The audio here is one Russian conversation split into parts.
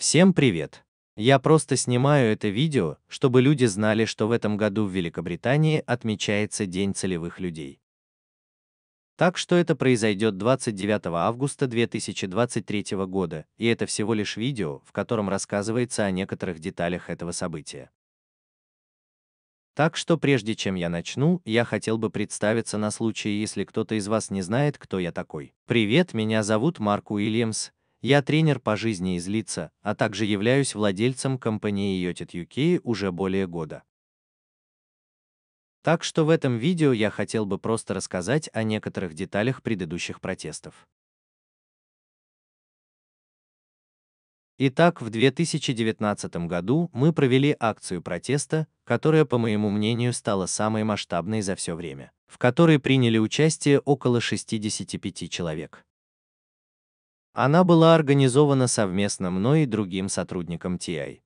Всем привет! Я просто снимаю это видео, чтобы люди знали, что в этом году в Великобритании отмечается День целевых людей. Так что это произойдет 29 августа 2023 года, и это всего лишь видео, в котором рассказывается о некоторых деталях этого события. Так что прежде чем я начну, я хотел бы представиться на случай, если кто-то из вас не знает, кто я такой. Привет, меня зовут Марк Уильямс, я тренер по жизни из лица, а также являюсь владельцем компании Yotit UK уже более года. Так что в этом видео я хотел бы просто рассказать о некоторых деталях предыдущих протестов. Итак, в 2019 году мы провели акцию протеста, которая, по моему мнению, стала самой масштабной за все время, в которой приняли участие около 65 человек. Она была организована совместно мной и другим сотрудником TI.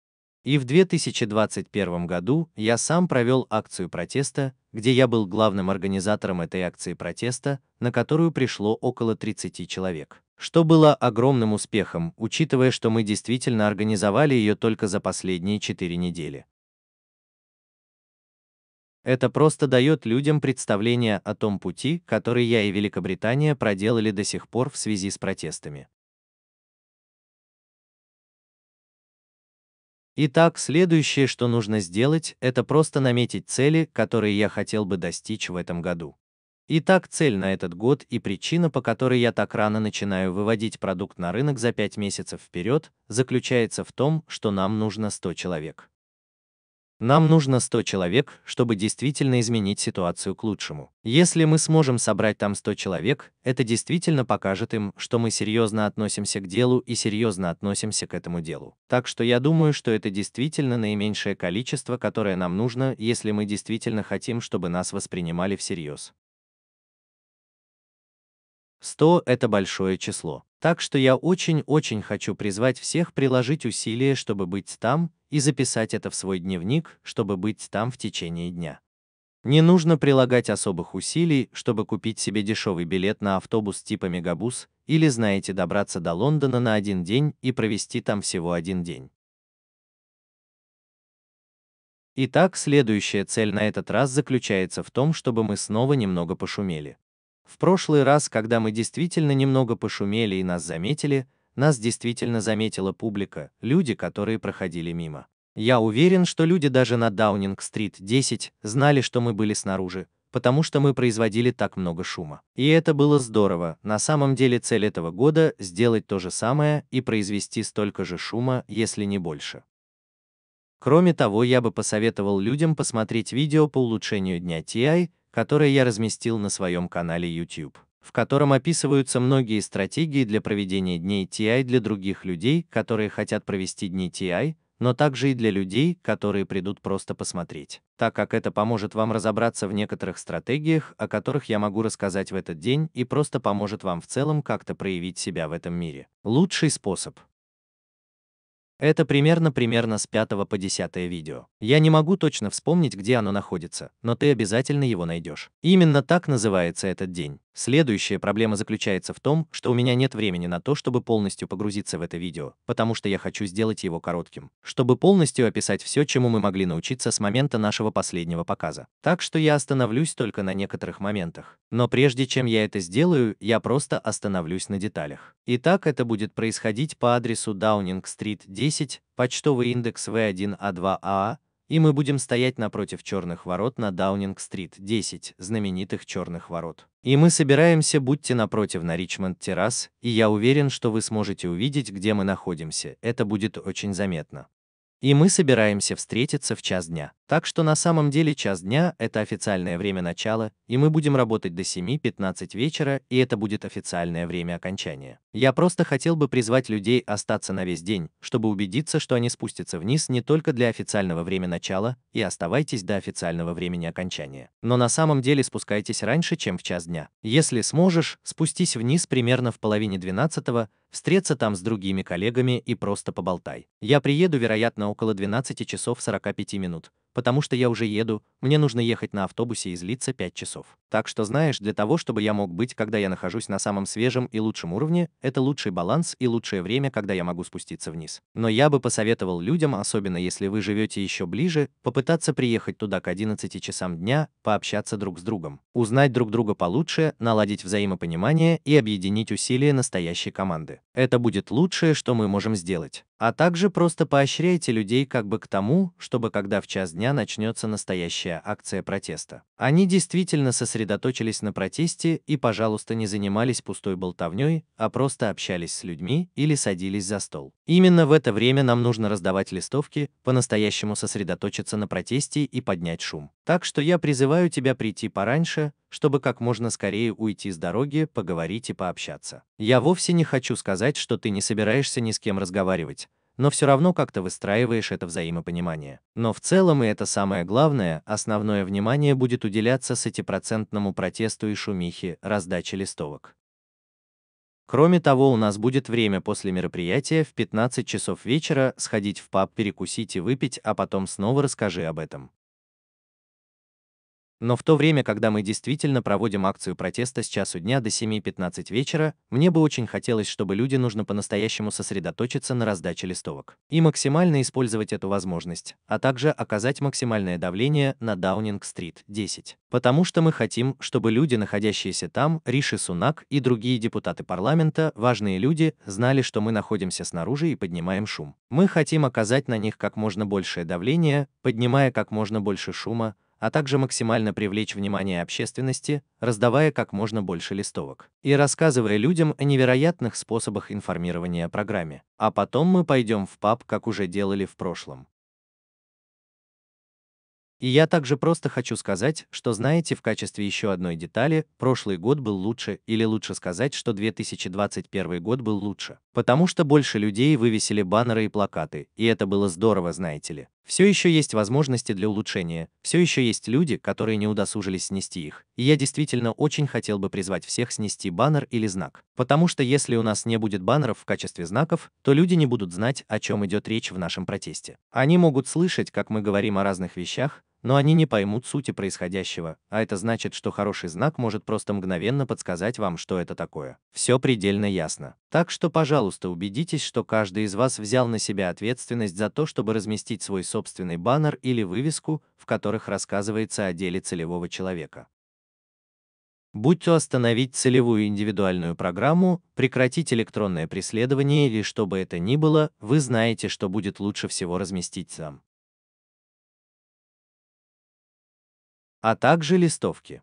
И в 2021 году я сам провел акцию протеста, где я был главным организатором этой акции протеста, на которую пришло около 30 человек. Что было огромным успехом, учитывая, что мы действительно организовали ее только за последние 4 недели. Это просто дает людям представление о том пути, который я и Великобритания проделали до сих пор в связи с протестами. Итак, следующее, что нужно сделать, это просто наметить цели, которые я хотел бы достичь в этом году. Итак, цель на этот год и причина, по которой я так рано начинаю выводить продукт на рынок за 5 месяцев вперед, заключается в том, что нам нужно 100 человек. Нам нужно 100 человек, чтобы действительно изменить ситуацию к лучшему. Если мы сможем собрать там 100 человек, это действительно покажет им, что мы серьезно относимся к делу и серьезно относимся к этому делу. Так что я думаю, что это действительно наименьшее количество, которое нам нужно, если мы действительно хотим, чтобы нас воспринимали всерьез. 100 – это большое число. Так что я очень-очень хочу призвать всех приложить усилия, чтобы быть там, и записать это в свой дневник, чтобы быть там в течение дня. Не нужно прилагать особых усилий, чтобы купить себе дешевый билет на автобус типа Мегабус или, знаете, добраться до Лондона на один день и провести там всего один день. Итак, следующая цель на этот раз заключается в том, чтобы мы снова немного пошумели. В прошлый раз, когда мы действительно немного пошумели и нас заметили, нас действительно заметила публика, люди, которые проходили мимо. Я уверен, что люди даже на Даунинг-стрит 10 знали, что мы были снаружи, потому что мы производили так много шума. И это было здорово, на самом деле цель этого года – сделать то же самое и произвести столько же шума, если не больше. Кроме того, я бы посоветовал людям посмотреть видео по улучшению дня TI, которое я разместил на своем канале YouTube, в котором описываются многие стратегии для проведения дней TI для других людей, которые хотят провести дни TI, но также и для людей, которые придут просто посмотреть, так как это поможет вам разобраться в некоторых стратегиях, о которых я могу рассказать в этот день и просто поможет вам в целом как-то проявить себя в этом мире. Лучший способ это примерно примерно с 5 по 10 видео. Я не могу точно вспомнить, где оно находится, но ты обязательно его найдешь. Именно так называется этот день. Следующая проблема заключается в том, что у меня нет времени на то, чтобы полностью погрузиться в это видео, потому что я хочу сделать его коротким, чтобы полностью описать все, чему мы могли научиться с момента нашего последнего показа. Так что я остановлюсь только на некоторых моментах. Но прежде чем я это сделаю, я просто остановлюсь на деталях. Итак, это будет происходить по адресу Даунинг-стрит 10, почтовый индекс V1A2AA, и мы будем стоять напротив черных ворот на Даунинг-стрит, 10 знаменитых черных ворот. И мы собираемся, будьте напротив на Ричмонд-террас, и я уверен, что вы сможете увидеть, где мы находимся, это будет очень заметно. И мы собираемся встретиться в час дня. Так что на самом деле час дня – это официальное время начала, и мы будем работать до 7.15 вечера, и это будет официальное время окончания. Я просто хотел бы призвать людей остаться на весь день, чтобы убедиться, что они спустятся вниз не только для официального времени начала и оставайтесь до официального времени окончания, но на самом деле спускайтесь раньше, чем в час дня. Если сможешь, спустись вниз примерно в половине двенадцатого, встреться там с другими коллегами и просто поболтай. Я приеду, вероятно, около 12 часов 45 минут потому что я уже еду, мне нужно ехать на автобусе и злиться 5 часов. Так что знаешь, для того, чтобы я мог быть, когда я нахожусь на самом свежем и лучшем уровне, это лучший баланс и лучшее время, когда я могу спуститься вниз. Но я бы посоветовал людям, особенно если вы живете еще ближе, попытаться приехать туда к 11 часам дня, пообщаться друг с другом, узнать друг друга получше, наладить взаимопонимание и объединить усилия настоящей команды. Это будет лучшее, что мы можем сделать. А также просто поощряйте людей как бы к тому, чтобы когда в час дня начнется настоящая акция протеста. Они действительно сосредоточились на протесте и, пожалуйста, не занимались пустой болтовней, а просто общались с людьми или садились за стол. Именно в это время нам нужно раздавать листовки, по-настоящему сосредоточиться на протесте и поднять шум. Так что я призываю тебя прийти пораньше, чтобы как можно скорее уйти с дороги, поговорить и пообщаться. Я вовсе не хочу сказать, что ты не собираешься ни с кем разговаривать, но все равно как-то выстраиваешь это взаимопонимание. Но в целом, и это самое главное, основное внимание будет уделяться сатипроцентному протесту и шумихе, раздаче листовок. Кроме того, у нас будет время после мероприятия в 15 часов вечера сходить в паб, перекусить и выпить, а потом снова расскажи об этом. Но в то время, когда мы действительно проводим акцию протеста с часу дня до 7.15 вечера, мне бы очень хотелось, чтобы люди нужно по-настоящему сосредоточиться на раздаче листовок и максимально использовать эту возможность, а также оказать максимальное давление на Даунинг-стрит 10. Потому что мы хотим, чтобы люди, находящиеся там, Риши Сунак и другие депутаты парламента, важные люди, знали, что мы находимся снаружи и поднимаем шум. Мы хотим оказать на них как можно большее давление, поднимая как можно больше шума, а также максимально привлечь внимание общественности, раздавая как можно больше листовок и рассказывая людям о невероятных способах информирования о программе. А потом мы пойдем в паб, как уже делали в прошлом. И я также просто хочу сказать, что знаете, в качестве еще одной детали, прошлый год был лучше, или лучше сказать, что 2021 год был лучше, потому что больше людей вывесили баннеры и плакаты, и это было здорово, знаете ли. Все еще есть возможности для улучшения, все еще есть люди, которые не удосужились снести их, и я действительно очень хотел бы призвать всех снести баннер или знак. Потому что если у нас не будет баннеров в качестве знаков, то люди не будут знать, о чем идет речь в нашем протесте. Они могут слышать, как мы говорим о разных вещах, но они не поймут сути происходящего, а это значит, что хороший знак может просто мгновенно подсказать вам, что это такое. Все предельно ясно. Так что, пожалуйста, убедитесь, что каждый из вас взял на себя ответственность за то, чтобы разместить свой собственный баннер или вывеску, в которых рассказывается о деле целевого человека. Будь то остановить целевую индивидуальную программу, прекратить электронное преследование или что бы это ни было, вы знаете, что будет лучше всего разместить сам. а также листовки.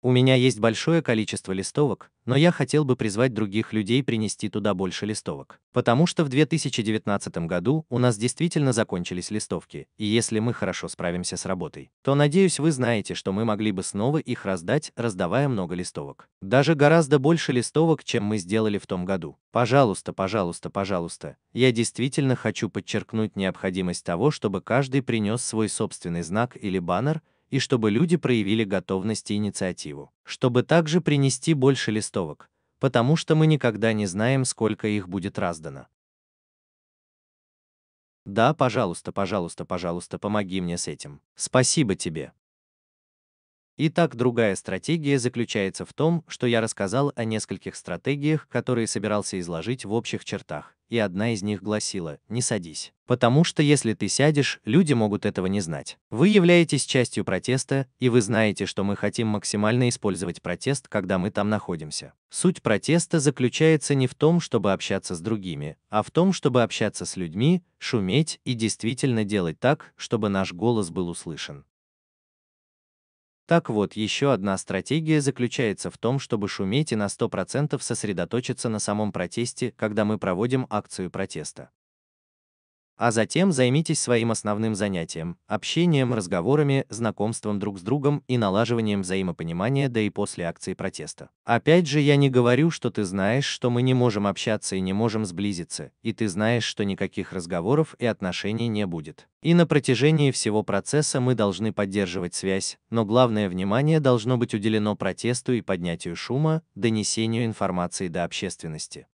У меня есть большое количество листовок, но я хотел бы призвать других людей принести туда больше листовок. Потому что в 2019 году у нас действительно закончились листовки, и если мы хорошо справимся с работой, то надеюсь вы знаете, что мы могли бы снова их раздать, раздавая много листовок. Даже гораздо больше листовок, чем мы сделали в том году. Пожалуйста, пожалуйста, пожалуйста. Я действительно хочу подчеркнуть необходимость того, чтобы каждый принес свой собственный знак или баннер, и чтобы люди проявили готовность и инициативу, чтобы также принести больше листовок, потому что мы никогда не знаем, сколько их будет раздано. Да, пожалуйста, пожалуйста, пожалуйста, помоги мне с этим. Спасибо тебе. Итак, другая стратегия заключается в том, что я рассказал о нескольких стратегиях, которые собирался изложить в общих чертах, и одна из них гласила «не садись». Потому что если ты сядешь, люди могут этого не знать. Вы являетесь частью протеста, и вы знаете, что мы хотим максимально использовать протест, когда мы там находимся. Суть протеста заключается не в том, чтобы общаться с другими, а в том, чтобы общаться с людьми, шуметь и действительно делать так, чтобы наш голос был услышан. Так вот, еще одна стратегия заключается в том, чтобы шуметь и на 100% сосредоточиться на самом протесте, когда мы проводим акцию протеста а затем займитесь своим основным занятием – общением, разговорами, знакомством друг с другом и налаживанием взаимопонимания до и после акции протеста. Опять же, я не говорю, что ты знаешь, что мы не можем общаться и не можем сблизиться, и ты знаешь, что никаких разговоров и отношений не будет. И на протяжении всего процесса мы должны поддерживать связь, но главное внимание должно быть уделено протесту и поднятию шума, донесению информации до общественности.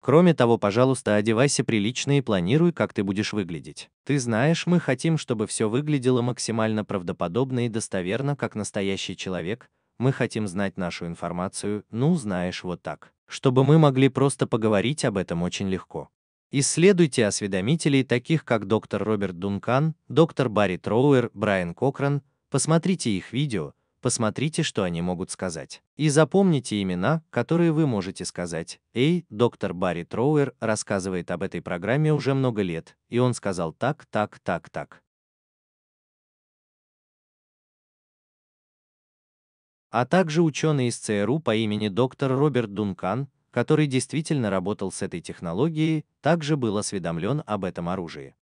Кроме того, пожалуйста, одевайся прилично и планируй, как ты будешь выглядеть. Ты знаешь, мы хотим, чтобы все выглядело максимально правдоподобно и достоверно, как настоящий человек. Мы хотим знать нашу информацию, ну, знаешь, вот так. Чтобы мы могли просто поговорить об этом очень легко. Исследуйте осведомителей, таких как доктор Роберт Дункан, доктор Барри Троуэр, Брайан Кокран, посмотрите их видео, посмотрите, что они могут сказать. И запомните имена, которые вы можете сказать. Эй, доктор Барри Троуэр рассказывает об этой программе уже много лет, и он сказал так, так, так, так. а также ученый из ЦРУ по имени доктор Роберт Дункан, который действительно работал с этой технологией, также был осведомлен об этом оружии.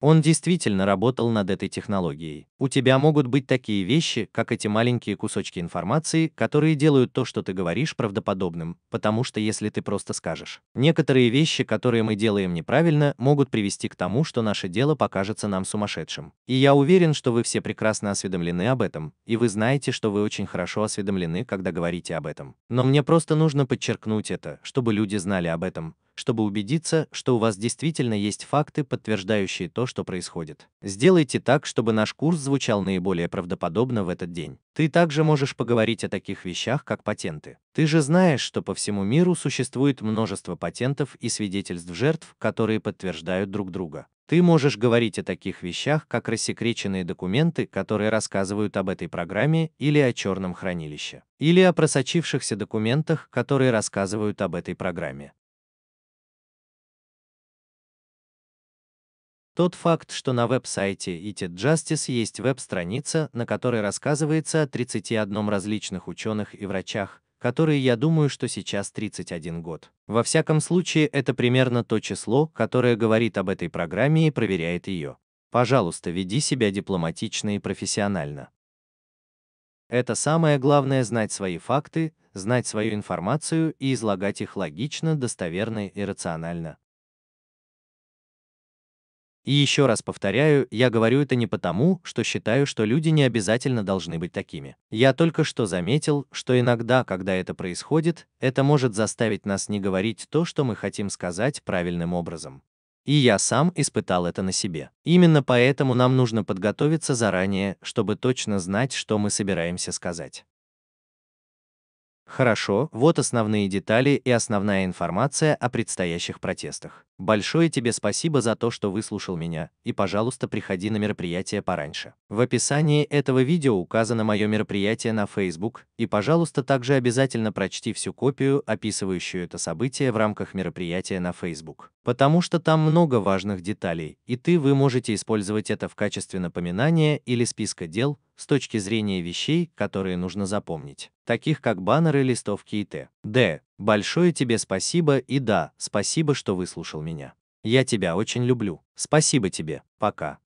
Он действительно работал над этой технологией. У тебя могут быть такие вещи, как эти маленькие кусочки информации, которые делают то, что ты говоришь, правдоподобным, потому что если ты просто скажешь, некоторые вещи, которые мы делаем неправильно, могут привести к тому, что наше дело покажется нам сумасшедшим. И я уверен, что вы все прекрасно осведомлены об этом, и вы знаете, что вы очень хорошо осведомлены, когда говорите об этом. Но мне просто нужно подчеркнуть это, чтобы люди знали об этом, чтобы убедиться, что у вас действительно есть факты, подтверждающие то, что происходит. Сделайте так, чтобы наш курс звучал наиболее правдоподобно в этот день. Ты также можешь поговорить о таких вещах, как патенты. Ты же знаешь, что по всему миру существует множество патентов и свидетельств жертв, которые подтверждают друг друга. Ты можешь говорить о таких вещах, как рассекреченные документы, которые рассказывают об этой программе или о черном хранилище, или о просочившихся документах, которые рассказывают об этой программе. Тот факт, что на веб-сайте IT Justice есть веб-страница, на которой рассказывается о 31 различных ученых и врачах, которые я думаю, что сейчас 31 год. Во всяком случае, это примерно то число, которое говорит об этой программе и проверяет ее. Пожалуйста, веди себя дипломатично и профессионально. Это самое главное знать свои факты, знать свою информацию и излагать их логично, достоверно и рационально. И еще раз повторяю, я говорю это не потому, что считаю, что люди не обязательно должны быть такими. Я только что заметил, что иногда, когда это происходит, это может заставить нас не говорить то, что мы хотим сказать правильным образом. И я сам испытал это на себе. Именно поэтому нам нужно подготовиться заранее, чтобы точно знать, что мы собираемся сказать. Хорошо, вот основные детали и основная информация о предстоящих протестах. Большое тебе спасибо за то, что выслушал меня, и, пожалуйста, приходи на мероприятие пораньше. В описании этого видео указано мое мероприятие на Facebook, и, пожалуйста, также обязательно прочти всю копию, описывающую это событие в рамках мероприятия на Facebook. Потому что там много важных деталей, и ты вы можете использовать это в качестве напоминания или списка дел, с точки зрения вещей, которые нужно запомнить, таких как баннеры, листовки и т.д. Большое тебе спасибо и да, спасибо, что выслушал меня. Я тебя очень люблю. Спасибо тебе. Пока.